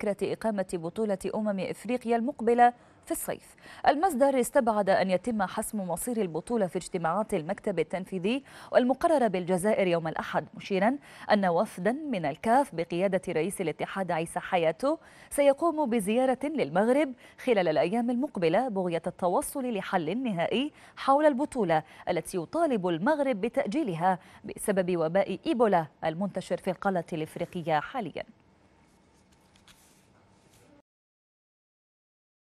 فكرة إقامة بطولة أمم إفريقيا المقبلة في الصيف المصدر استبعد أن يتم حسم مصير البطولة في اجتماعات المكتب التنفيذي والمقررة بالجزائر يوم الأحد مشيرا أن وفدا من الكاف بقيادة رئيس الاتحاد عيسى حياته سيقوم بزيارة للمغرب خلال الأيام المقبلة بغية التوصل لحل نهائي حول البطولة التي يطالب المغرب بتأجيلها بسبب وباء إيبولا المنتشر في القلة الإفريقية حالياً